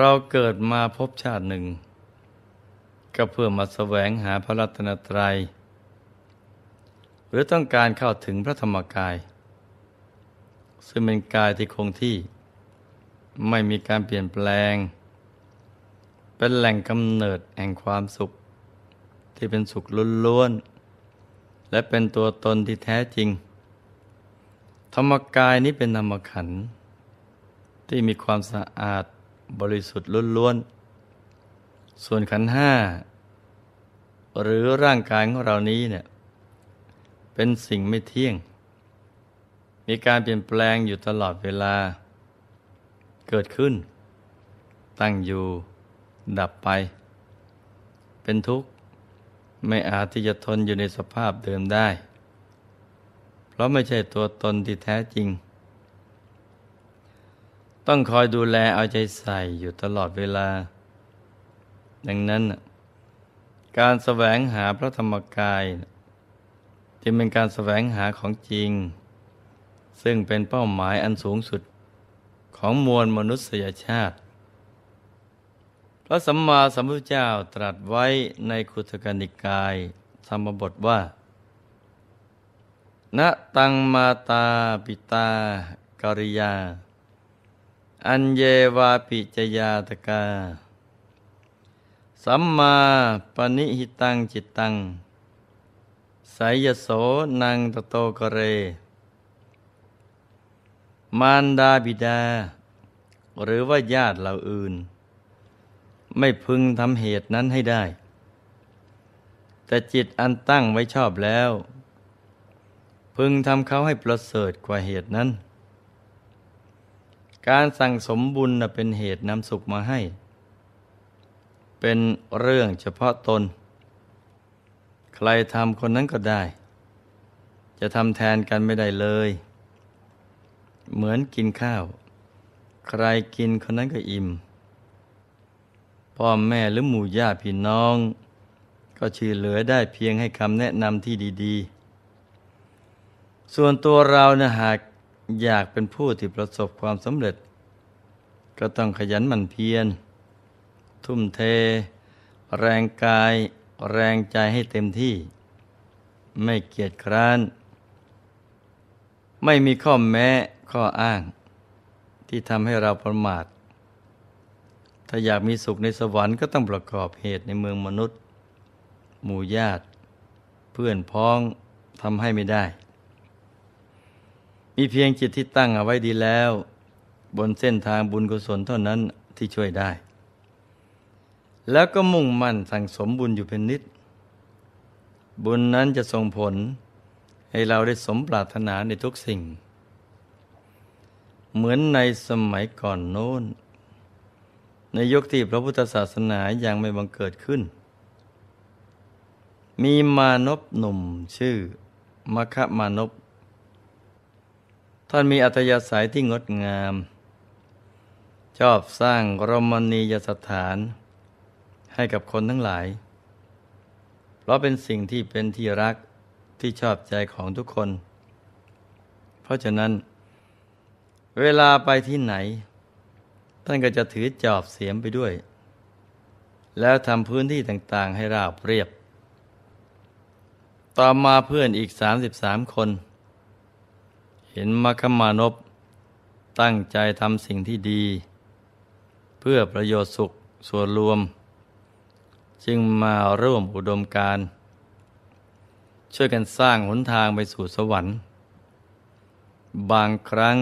เราเกิดมาพบชาติหนึ่ง ก็เพื่อมาแสวงหาพระรัตนตรยัย หรือต้องการเข้าถึงพระธรรมกาย ซึ่งเป็นกายที่คงที่ไม่มีการเปลี่ยนแปลง เป็นแหล่งกำเนิดแห่งความสุขที่เป็นสุขล้วนๆ และเป็นตัวตนที่แท้จริง ธรรมกายนี้เป็นธรรมขันธ์ที่มีความสะอาดบริสุทธิ์ล้วนๆ ส่วนขันห้าหรือร่างกายของเรานี้เนี่ยเป็นสิ่งไม่เที่ยง มีการเปลี่ยนแปลงอยู่ตลอดเวลา เกิดขึ้น ตั้งอยู่ดับไป เป็นทุกข์ไม่อาจที่จะทนอยู่ในสภาพเดิมได้ เพราะไม่ใช่ตัวตนที่แท้จริงต้องคอยดูแลเอาใจใส่อยู่ตลอดเวลา ดังนั้น การแสวงหาพระธรรมกายจึงเป็นการแสวงหาของจริง ซึ่งเป็นเป้าหมายอันสูงสุดของมวลมนุษยชาติ พระสัมมาสัมพุทธเจ้าตรัสไว้ในคุตกนิกายธรรมบทว่า ณ ตังมาตาปิตากริยาอัญเยวาปิจยาตกา สัมมาปณิหิตังจิตตังสยโสนังตโตกเร มารดาบิดา หรือว่าญาติเหล่าอื่น ไม่พึงทำเหตุนั้นให้ได้ แต่จิตอันตั้งไว้ชอบแล้ว พึงทำเขาให้ประเสริฐกว่าเหตุนั้นการสั่งสมบุญเป็นเหตุนำสุขมาให้ เป็นเรื่องเฉพาะตน ใครทำคนนั้นก็ได้ จะทำแทนกันไม่ได้เลย เหมือนกินข้าว ใครกินคนนั้นก็อิ่ม พ่อแม่หรือหมู่ญาติพี่น้อง ก็ชื่อเหลือได้เพียงให้คำแนะนำที่ดีๆ ส่วนตัวเรานะหากอยากเป็นผู้ที่ประสบความสำเร็จ ก็ต้องขยันหมั่นเพียรทุ่มเท แรงกาย แรงใจให้เต็มที่ ไม่เกียจคร้าน ไม่มีข้อแม้ข้ออ้าง ที่ทำให้เราประมาท ถ้าอยากมีสุขในสวรรค์ก็ต้องประกอบเหตุในเมืองมนุษย์ หมู่ญาติ เพื่อนพ้องทำให้ไม่ได้มีเพียงจิตที่ตั้งเอาไว้ดีแล้ว บนเส้นทางบุญกุศลเท่านั้นที่ช่วยได้ แล้วก็มุ่งมั่นสั่งสมบุญอยู่เป็นนิด บุญนั้นจะส่งผลให้เราได้สมปรารถนาในทุกสิ่ง เหมือนในสมัยก่อนโน้น ในยุคที่พระพุทธศาสนายังไม่บังเกิดขึ้น มีมานพหนุ่มชื่อมคมานพท่านมีอัธยาศัยที่งดงาม ชอบสร้างรมณียสถาน ให้กับคนทั้งหลาย เพราะเป็นสิ่งที่เป็นที่รักที่ชอบใจของทุกคน เพราะฉะนั้นเวลาไปที่ไหน ท่านก็จะถือจอบเสียมไปด้วย แล้วทำพื้นที่ต่างๆ ให้ราบเรียบ ต่อมาเพื่อนอีก 33 คนเห็นมัคคมานพตั้งใจทำสิ่งที่ดี เพื่อประโยชน์สุขส่วนรวม จึงมาร่วมอุดมการช่วยกันสร้างหนทางไปสู่สวรรค์ บางครั้ง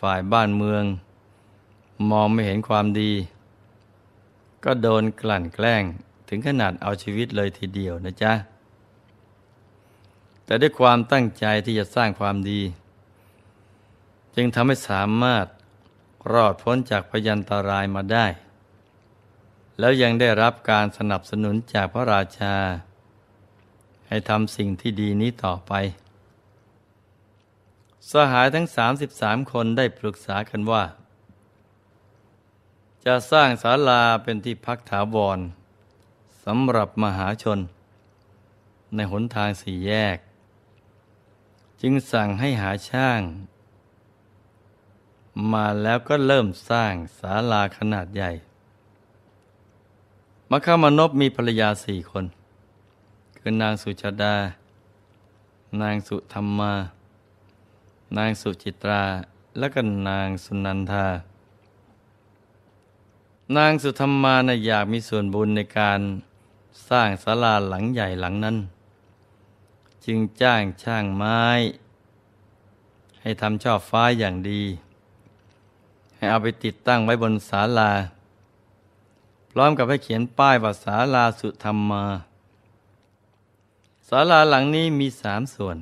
ฝ่ายบ้านเมือง มองไม่เห็นความดี ก็โดนกลั่นแกล้งถึงขนาดเอาชีวิตเลยทีเดียวนะจ๊ะ แต่ด้วยความตั้งใจที่จะสร้างความดีจึงทำให้สามารถ รอดพ้นจากพยันตรายมาได้ แล้วยังได้รับการสนับสนุนจากพระราชา ให้ทำสิ่งที่ดีนี้ต่อไป สหายทั้ง 33 คนได้ปรึกษากันว่า จะสร้างศาลาเป็นที่พักถาวรสำหรับมหาชน ในหนทางสี่แยก จึงสั่งให้หาช่างมาแล้วก็เริ่มสร้างศาลาขนาดใหญ่มข้ามนพมีภรรยาสี่คน คือนางสุชาดา นางสุธรรมา นางสุจิตราและก็นางสุนันทา นางสุธรรมานะอยากมีส่วนบุญในการสร้างศาลาหลังใหญ่หลังนั้น จึงจ้างช่างไม้ ให้ทำช่อฟ้าอย่างดีให้เอาไปติดตั้งไว้บนศาลา พร้อมกับให้เขียนป้ายว่าศาลาสุธรรมมา ศาลาหลังนี้มีสามส่วน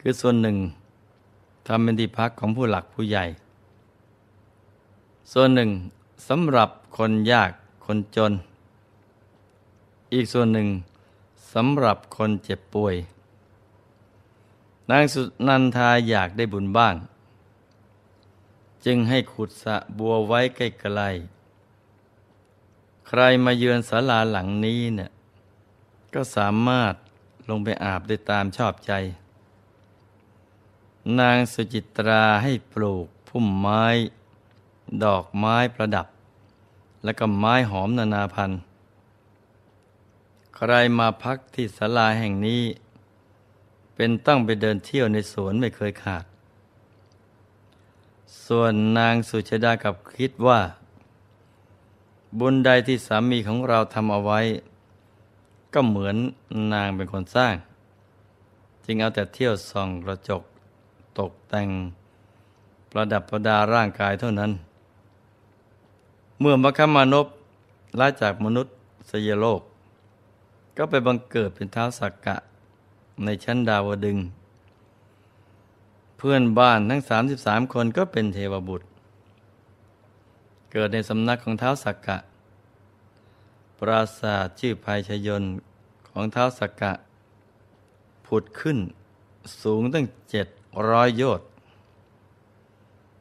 คือส่วนหนึ่งทำเป็นที่พักของผู้หลักผู้ใหญ่ ส่วนหนึ่งสำหรับคนยากคนจน อีกส่วนหนึ่งสำหรับคนเจ็บป่วย นางสุนันทาอยากได้บุญบ้างจึงให้ขุดสะบัวไว้ใกล้ๆใครมาเยือนศาลาหลังนี้เนี่ย ก็สามารถลงไปอาบได้ตามชอบใจ นางสุจิตราให้ปลูกพุ่มไม้ ดอกไม้ประดับ และก็ไม้หอมนานาพันธุ์ ใครมาพักที่ศาลาแห่งนี้ เป็นต้องไปเดินเที่ยวในสวนไม่เคยขาดส่วนนางสุชดากับคิดว่า บุญใดที่สามีของเราทำเอาไว้ ก็เหมือนนางเป็นคนสร้าง จึงเอาแต่เที่ยวส่องกระจกตกแต่งประดับประดาร่างกายเท่านั้น เมื่อมคมานพล่าจากมนุษย์สยโลก ก็ไปบังเกิดเป็นเท้าสักกะในชั้นดาวดึงพื่อนบ้านทั้ง 33 คนก็เป็นเทวบุตร เกิดในสำนักของเท้าสักกะ ปราสาทชื่อภัยชยนของเท้าสักกะ ผุดขึ้นสูงตั้งเจ็ดร้อยโยชน์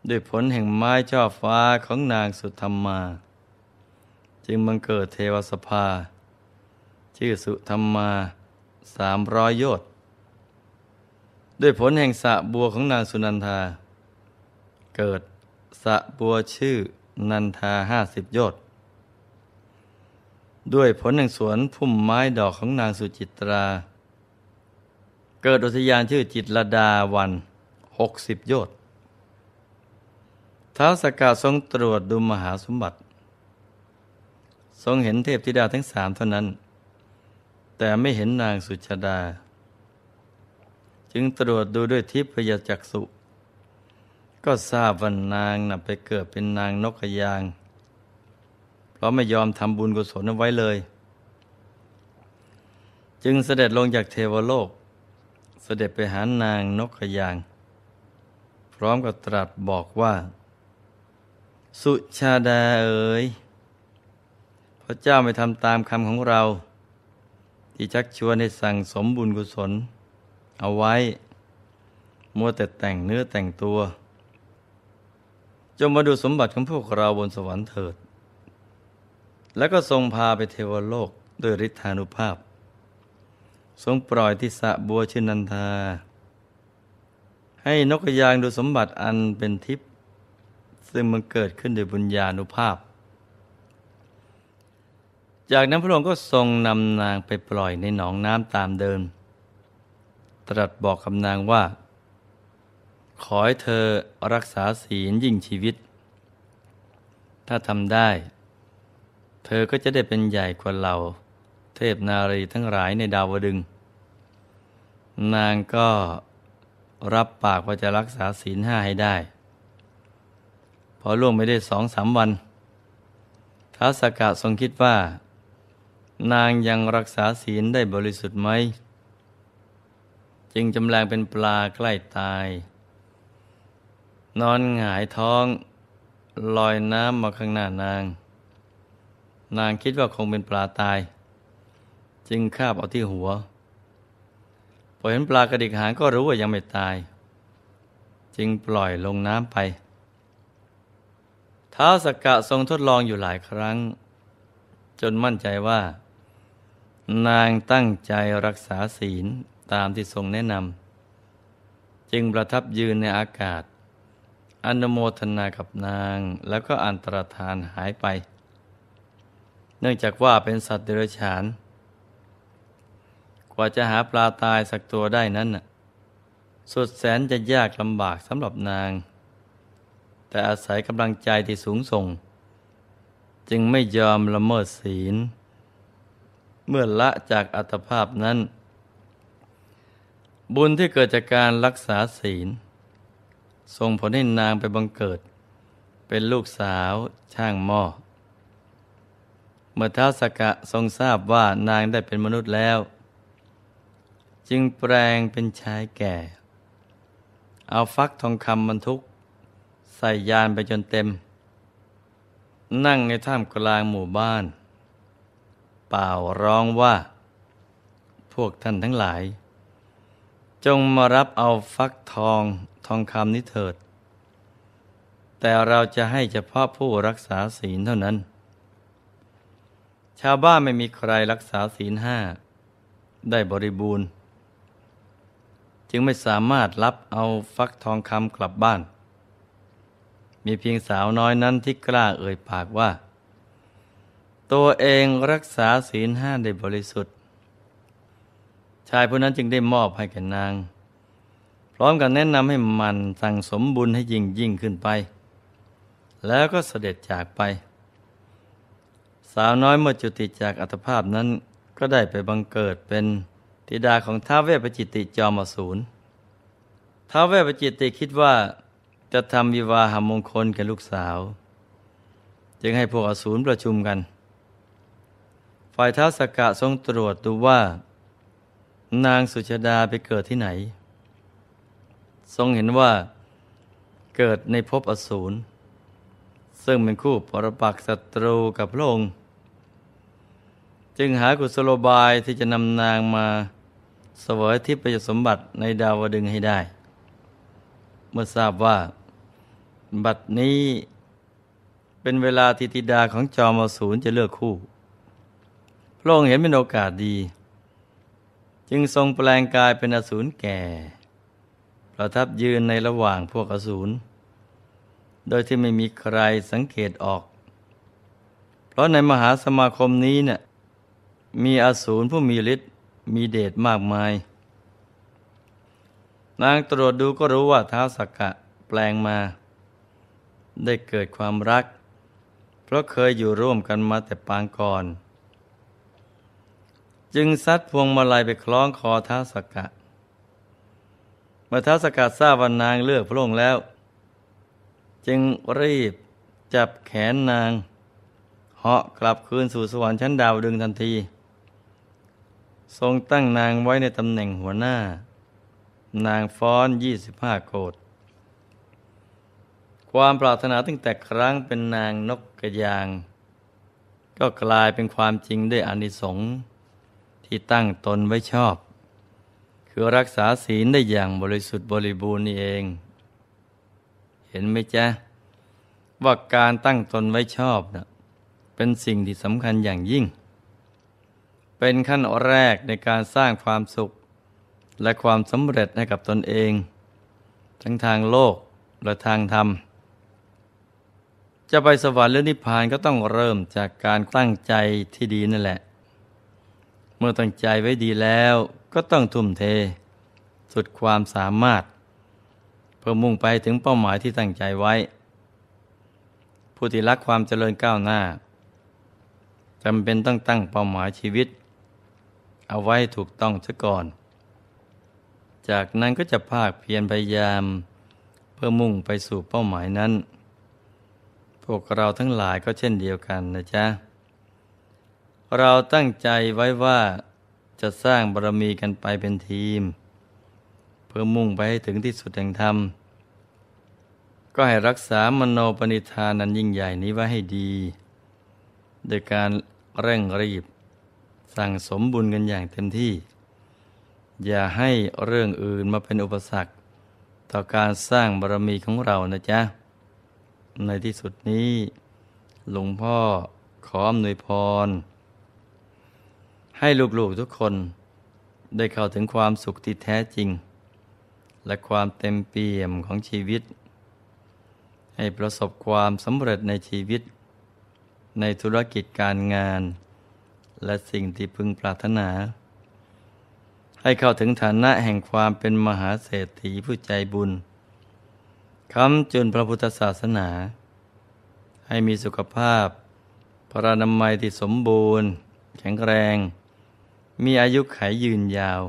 ด้วยผลแห่งไม้ช่อฟ้าของนางสุธรรมา จึงบังเกิดเทวสภา ชื่อสุธรรมาสามร้อยโยชนด้วยผลแห่งสะบัวของนางสุนันทา เกิดสะบัวชื่อนันทาห้าสิบยอดด้วยผลแห่งสวนพุ่มไม้ดอกของนางสุจิตรา เกิดอุทยานชื่อจิตรดาวันหกสิบยอดท้าวสกกาทรงตรวจดูมหาสมบัติ ทรงเห็นเทพธิดาทั้งสามเท่านั้น แต่ไม่เห็นนางสุชาดาจึงตรวจดูด้วยทิพยจักษุ ก็ทราบว่านางนั่ะไปเกิดเป็นนางนกขยาง เพราะไม่ยอมทำบุญกุศลไว้เลย จึงเสด็จลงจากเทวโลก เสด็จไปหานางนกขยาง พร้อมกับตรัสบอกว่า สุชาดาเอ๋ยพระเจ้าไม่ทำตามคำของเรา ที่ชักชวนให้สั่งสมบุญกุศลเอาไว้ มัวแต่แต่งเนื้อแต่งตัว จงมาดูสมบัติของพวกเราบนสวรรค์เถิด แล้วก็ทรงพาไปเทวโลกด้วยฤทธานุภาพ ทรงปล่อยทิสะบัวชินันทา ให้นกยางดูสมบัติอันเป็นทิพย์ซึ่งมันเกิดขึ้นโดยบุญญาณุภาพ จากนั้นพระองค์ก็ทรงนำนางไปปล่อยในหนองน้ำตามเดิมรัสบอกกับนางว่า ขอให้เธอรักษาศีลยิ่งชีวิต ถ้าทำได้ เธอก็จะได้เป็นใหญ่กว่าเรา เทพนารีทั้งหลายในดาวดึง นางก็รับปากว่าจะรักษาศีลห้าให้ได้ พอล่วงไปได้สองสามวันท้าสกะทรงคิดว่า นางยังรักษาศีลได้บริสุทธิ์ไหมจึงจำแรงเป็นปลาใกล้ตาย นอนหงายท้องลอยน้ำมาข้างหน้านาง นางคิดว่าคงเป็นปลาตาย จึงคาบเอาที่หัวพอเห็นปลากระดิกหางก็รู้ว่ายังไม่ตาย จึงปล่อยลงน้ำไปท้าสกกะทรงทดลองอยู่หลายครั้ง จนมั่นใจว่า นางตั้งใจรักษาศีลตามที่ทรงแนะนำจึงประทับยืนในอากาศอนโมทนากับนางแล้วก็อันตรธานหายไป เนื่องจากว่าเป็นสัตว์เดรัจฉาน กว่าจะหาปลาตายสักตัวได้นั้นสุดแสนจะยากลำบากสำหรับนาง แต่อาศัยกำลังใจที่สูงส่ง จึงไม่ยอมละเมิดศีล เมื่อละจากอัตภาพนั้นบุญที่เกิดจากการรักษาศีลส่งผลให้นางไปบังเกิด เป็นลูกสาวช่างหม้อเมื่อท้าสกะทรงทราบว่านางได้เป็นมนุษย์แล้ว จึงแปลงเป็นชายแก่ เอาฟักทองคำบรรทุก ใส่ยานไปจนเต็ม นั่งในถ้ำกลางหมู่บ้าน เป่าร้องว่า พวกท่านทั้งหลายจงมารับเอาฟักทองทองคำนี้เถิด แต่เราจะให้เฉพาะผู้รักษาศีลเท่านั้น ชาวบ้านไม่มีใครรักษาศีลห้าได้บริบูรณ์ จึงไม่สามารถรับเอาฟักทองคำกลับบ้าน มีเพียงสาวน้อยนั้นที่กล้าเอ่ยปากว่า ตัวเองรักษาศีลห้าได้บริสุทธิ์ชายผู้นั้นจึงได้มอบให้แก่นาง พร้อมกับแนะนำให้มัน สั่งสมบุญให้ยิ่งยิ่งขึ้นไป แล้วก็เสด็จจากไป สาวน้อยเมื่อจุติจากอัตภาพนั้นก็ได้ไปบังเกิดเป็นธิดาของท้าวเวปจิติจอมอสูรท้าวเวปจิติคิดว่าจะทำวิวาหามงคลแก่ลูกสาว จึงให้พวกอสูรประชุมกัน ฝ่ายท้าวสกกะทรงตรวจดูว่านางสุชาดาไปเกิดที่ไหน ทรงเห็นว่าเกิดในภพอสูร ซึ่งเป็นคู่ปรปักศัตรูกับพระองค์ จึงหากุศโลบายที่จะนำนางมาเสวยทิพยสมบัติในดาวดึงให้ได้ เมื่อทราบว่าบัดนี้เป็นเวลาทิติดาของจอมอสูรจะเลือกคู่ พระองค์เห็นเป็นโอกาสดีจึงทรงแปลงกายเป็นอสูรแก่ ประทับยืนในระหว่างพวกอสูร โดยที่ไม่มีใครสังเกตออก เพราะในมหาสมาคมนี้เนะี่ย มีอสูรผู้มีฤทธิ์ มีเดชมากมาย นางตรวจดูก็รู้ว่าท้าสักกะแปลงมา ได้เกิดความรัก เพราะเคยอยู่ร่วมกันมาแต่ปางก่อนจึงซัดพวงมาลัยไปคล้องคอท้าสกกะ เมื่อท้าสกกะทราบว่านางเลือกพระองค์แล้ว จึงรีบจับแขนนางเหาะกลับคืนสู่สวรรค์ชั้นดาวดึงทันที ทรงตั้งนางไว้ในตำแหน่งหัวหน้า นางฟ้อนยี่สิบห้าโกดความปรารถนาตั้งแต่ครั้งเป็นนางนกกระยาง ก็กลายเป็นความจริงด้วยอนิสงส์ที่ตั้งตนไว้ชอบ คือรักษาศีลได้อย่างบริสุทธิ์บริบูรณ์นี่เอง เห็นไหมจ๊ะว่าการตั้งตนไว้ชอบนะเป็นสิ่งที่สำคัญอย่างยิ่ง เป็นขั้นแรกในการสร้างความสุขและความสำเร็จให้กับตนเอง ทั้งทางโลกและทางธรรม จะไปสวรรค์หรือนิพพานก็ต้องเริ่มจากการตั้งใจที่ดีนั่นแหละมื่อตั้งใจไว้ดีแล้วก็ต้องทุ่มเท สุดความสามารถ เพื่อมุ่งไปถึงเป้าหมายที่ตั้งใจไว้ ผู้ที่รักความเจริญก้าวหน้าจำเป็นต้องตั้งเป้าหมายชีวิต เอาไว้ถูกต้องซะก่อน จากนั้นก็จะภาคเพียรพยายาม เพื่อมุ่งไปสู่เป้าหมายนั้น พวกเราทั้งหลายก็เช่นเดียวกันนะจ๊ะเราตั้งใจไว้ว่าจะสร้างบารมีกันไปเป็นทีมเพื่อมุ่งไปให้ถึงที่สุดแห่งธรรมก็ให้รักษามโนปณิธานันยิ่งใหญ่นี้ไว้ให้ดี โดยการเร่งรีบ สั่งสมบุญกันอย่างเต็มที่ อย่าให้เรื่องอื่นมาเป็นอุปสรรคต่อการสร้างบารมีของเรานะจ๊ะในที่สุดนี้หลวงพ่อขออำนวยพรให้ลูกๆทุกคน ได้เข้าถึงความสุขที่แท้จริง และความเต็มเปี่ยมของชีวิต ให้ประสบความสำเร็จในชีวิต ในธุรกิจการงาน และสิ่งที่พึงปรารถนา ให้เข้าถึงฐานะแห่งความเป็นมหาเศรษฐีผู้ใจบุญคำจุนพระพุทธศาสนา ให้มีสุขภาพ พระนามัยที่สมบูรณ์ แข็งแรงมีอายุขายยืนยาว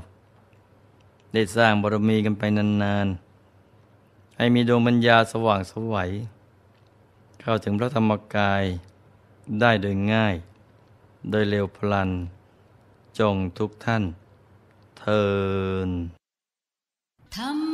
ได้สร้างบารมีกันไปนานๆ ให้มีดวงปัญญาสว่างสวัย เข้าถึงพระธรรมกายได้โดยง่าย โดยเร็วพลัน จงทุกท่าน เทินธรรม